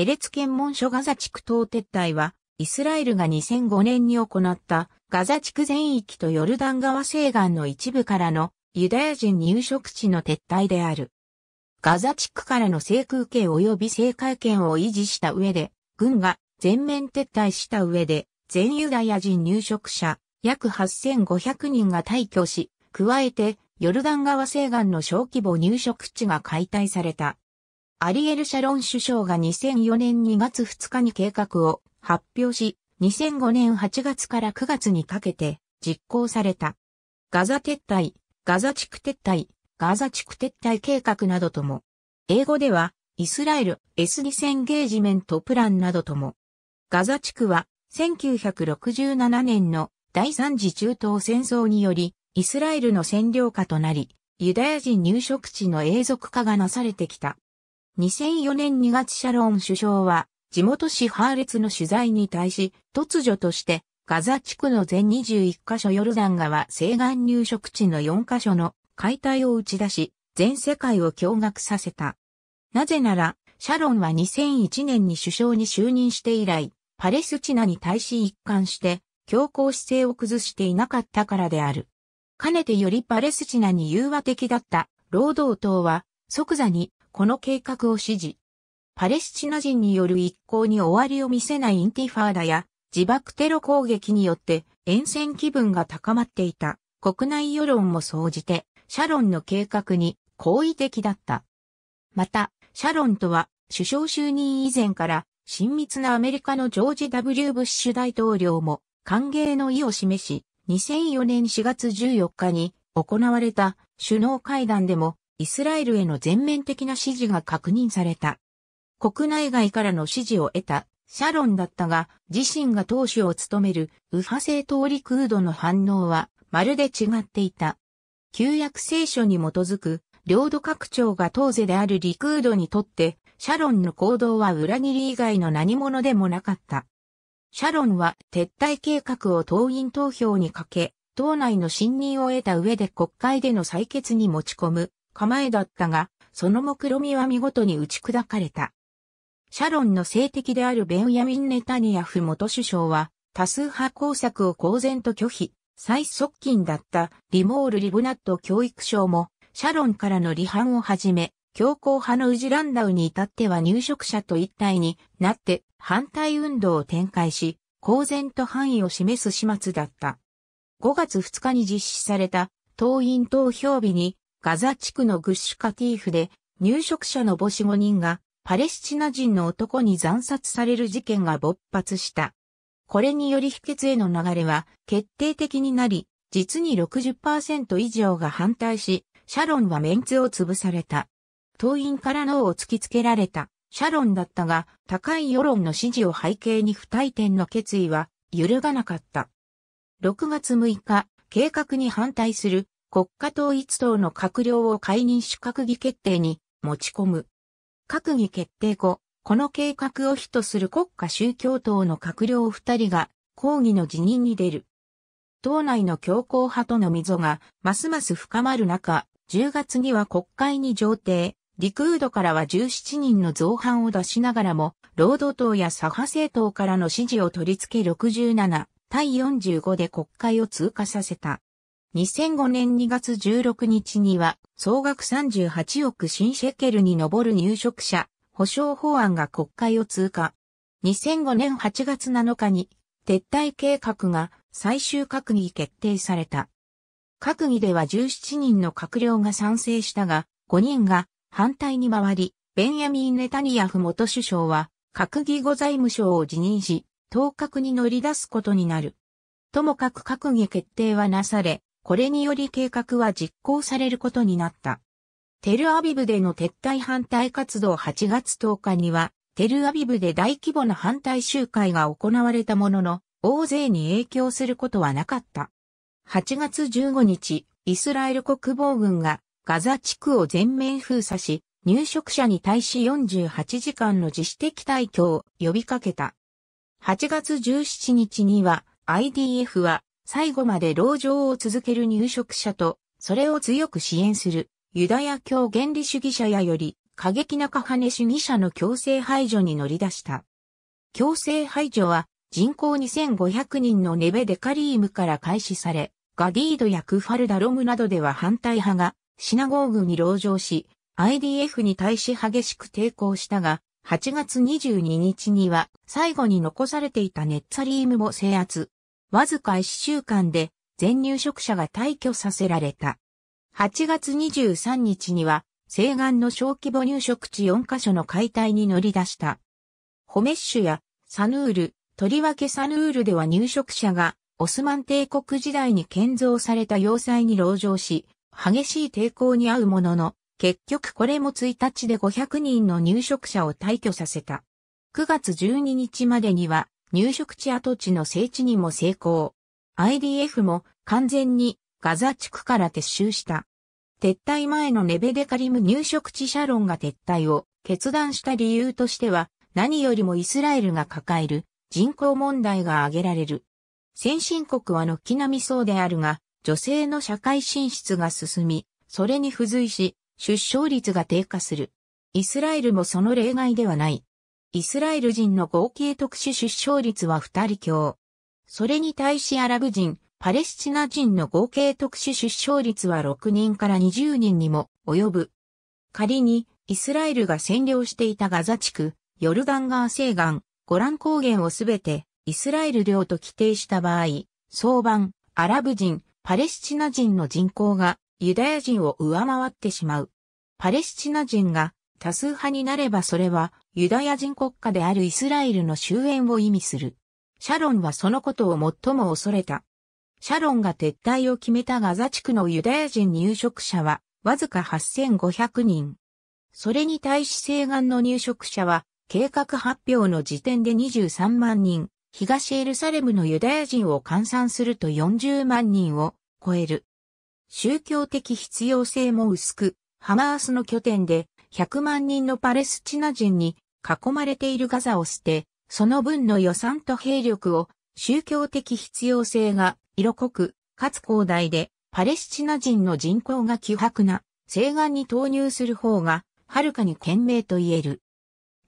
エレツ検問所ガザ地区等撤退は、イスラエルが2005年に行ったガザ地区全域とヨルダン川西岸の一部からのユダヤ人入植地の撤退である。ガザ地区からの制空権及び制海権を維持した上で、軍が全面撤退した上で、全ユダヤ人入植者約8500人が退去し、加えてヨルダン川西岸の小規模入植地が解体された。アリエル・シャロン首相が2004年2月2日に計画を発表し、2005年8月から9月にかけて実行された。ガザ撤退、ガザ地区撤退、ガザ地区撤退計画などとも。英語では、イスラエル S2 センゲージメントプランなどとも。ガザ地区は、1967年の第三次中東戦争により、イスラエルの占領下となり、ユダヤ人入植地の永続化がなされてきた。2004年2月シャロン首相は、地元市ハーレツの取材に対し、突如として、ガザ地区の全21カ所ヨルダン川西岸入植地の4カ所の解体を打ち出し、全世界を驚愕させた。なぜなら、シャロンは2001年に首相に就任して以来、パレスチナに対し一貫して、強硬姿勢を崩していなかったからである。かねてよりパレスチナに融和的だった労働党は、即座にこの計画を支持。パレスチナ人による一向に終わりを見せないインティファーダや自爆テロ攻撃によって沿線気分が高まっていた国内世論も総じてシャロンの計画に好意的だった。また、シャロンとは首相就任以前から親密なアメリカのジョージ・ W・ ブッシュ大統領も歓迎の意を示し、2004年4月14日に行われた首脳会談でもイスラエルへの全面的な支持が確認された。国内外からの支持を得たシャロンだったが、自身が党首を務める右派政党リクードの反応はまるで違っていた。旧約聖書に基づく領土拡張が当世であるリクードにとって、シャロンの行動は裏切り以外の何者でもなかった。シャロンは撤退計画を党員投票にかけ、党内の信任を得た上で国会での採決に持ち込む構えだったが、その目論みは見事に打ち砕かれた。シャロンの政敵であるベンヤミン・ネタニヤフ元首相は、多数派工作を公然と拒否、最側近だったリモール・リブナット教育省も、シャロンからの離反をはじめ、強硬派のウジランダウに至っては入植者と一体になって反対運動を展開し、公然と範囲を示す始末だった。5月2日に実施された党員投票日にガザ地区のグッシュカティーフで入植者の母子5人がパレスチナ人の男に惨殺される事件が勃発した。これにより秘訣への流れは決定的になり、実に60%以上が反対し、シャロンはメンツを潰された。党員から脳を突きつけられた。シャロンだったが、高い世論の支持を背景に不退転の決意は揺るがなかった。6月6日、計画に反対する国家統一党の閣僚を解任し閣議決定に持ち込む。閣議決定後、この計画を否とする国家宗教党の閣僚二人が抗議の辞任に出る。党内の強硬派との溝がますます深まる中、10月には国会に上程、リクードからは17人の造反を出しながらも、労働党や左派政党からの支持を取り付け67対45で国会を通過させた。2005年2月16日には、総額38億新シェケルに上る入植者、保障法案が国会を通過。2005年8月7日に、撤退計画が最終閣議決定された。閣議では17人の閣僚が賛成したが、5人が反対に回り、ベンヤミン・ネタニヤフ元首相は、閣議後財務省を辞任し、当閣に乗り出すことになる。ともかく閣議決定はなされ、これにより計画は実行されることになった。テルアビブでの撤退反対活動8月10日には、テルアビブで大規模な反対集会が行われたものの、大勢に影響することはなかった。8月15日、イスラエル国防軍がガザ地区を全面封鎖し、入植者に対し48時間の自主的退去を呼びかけた。8月17日には IDF は最後まで籠城を続ける入植者と、それを強く支援するユダヤ教原理主義者やより過激なカハネ主義者の強制排除に乗り出した。強制排除は人口2500人のネベデカリームから開始され、ガディードやクファルダロムなどでは反対派がシナゴーグに籠城し、IDF に対し激しく抵抗したが、8月22日には最後に残されていたネッツァリームも制圧。わずか1週間で全入植者が退去させられた。8月23日には、西岸の小規模入植地4カ所の解体に乗り出した。ホメッシュやサヌール、とりわけサヌールでは入植者がオスマン帝国時代に建造された要塞に籠城し、激しい抵抗に遭うものの、結局これも1日で500人の入植者を退去させた。9月12日までには入植地跡地の整地にも成功。IDF も完全にガザ地区から撤収した。撤退前のネベデカリム入植地社論が撤退を決断した理由としては、何よりもイスラエルが抱える人口問題が挙げられる。先進国は軒並みそうであるが、女性の社会進出が進み、それに付随し、出生率が低下する。イスラエルもその例外ではない。イスラエル人の合計特殊出生率は二人強。それに対しアラブ人、パレスチナ人の合計特殊出生率は6人から20人にも及ぶ。仮に、イスラエルが占領していたガザ地区、ヨルガン川西岸、ゴラン高原をすべてイスラエル領と規定した場合、相番、アラブ人、パレスチナ人の人口がユダヤ人を上回ってしまう。パレスチナ人が多数派になればそれはユダヤ人国家であるイスラエルの終焉を意味する。シャロンはそのことを最も恐れた。シャロンが撤退を決めたガザ地区のユダヤ人入植者は、わずか8500人。それに対し西岸の入植者は、計画発表の時点で23万人、東エルサレムのユダヤ人を換算すると40万人を超える。宗教的必要性も薄く、ハマースの拠点で100万人のパレスチナ人に囲まれているガザを捨て、その分の予算と兵力を宗教的必要性が色濃く、かつ広大で、パレスチナ人の人口が希薄な西岸に投入する方が、はるかに賢明と言える。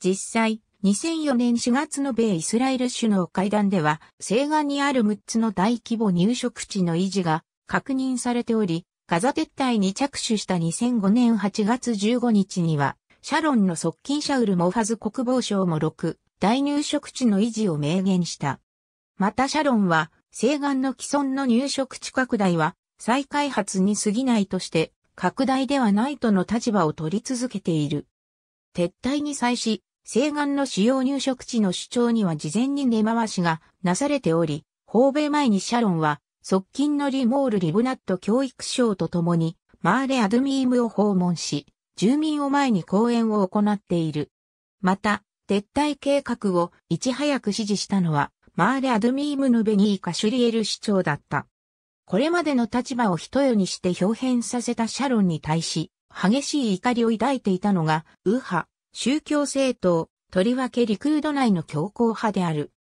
実際、2004年4月の米イスラエル首脳会談では、西岸にある6つの大規模入植地の維持が確認されており、ガザ撤退に着手した2005年8月15日には、シャロンの側近シャウル・モファズ国防相も6、大入植地の維持を明言した。またシャロンは、西岸の既存の入植地拡大は、再開発に過ぎないとして、拡大ではないとの立場を取り続けている。撤退に際し、西岸の主要入植地の主張には事前に根回しがなされており、訪米前にシャロンは側近のリモール・リブナット教育省と共に、マーレ・アドミームを訪問し、住民を前に講演を行っている。また、撤退計画をいち早く指示したのは、マーレ・アドミームのベニー・カシュリエル市長だった。これまでの立場を一夜にして表変させたシャロンに対し、激しい怒りを抱いていたのが、右派、宗教政党、とりわけリクード内の強硬派である。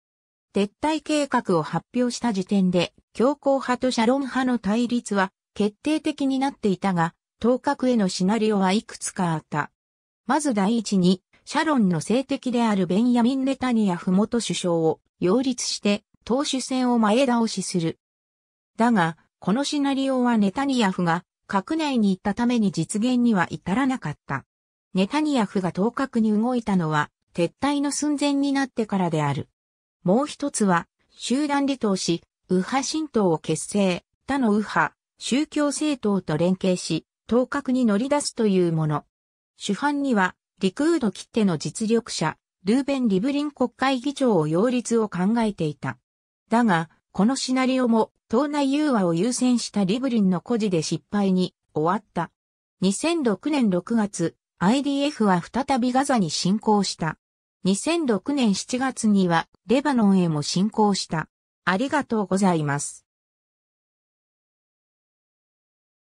撤退計画を発表した時点で、強硬派とシャロン派の対立は決定的になっていたが、当確へのシナリオはいくつかあった。まず第一に、シャロンの政敵であるベンヤミン・ネタニヤフ元首相を擁立して党首選を前倒しする。だが、このシナリオはネタニヤフが閣内に行ったために実現には至らなかった。ネタニヤフが当確に動いたのは撤退の寸前になってからである。もう一つは、集団離党し、右派神党を結成、他の右派、宗教政党と連携し、当格に乗り出すというもの。主犯には、リクード切手の実力者、ルーベン・リブリン国会議長を擁立を考えていた。だが、このシナリオも、党内融和を優先したリブリンの孤児で失敗に終わった。2006年6月、IDF は再びガザに侵攻した。2006年7月にはレバノンへも進行した。ありがとうございます。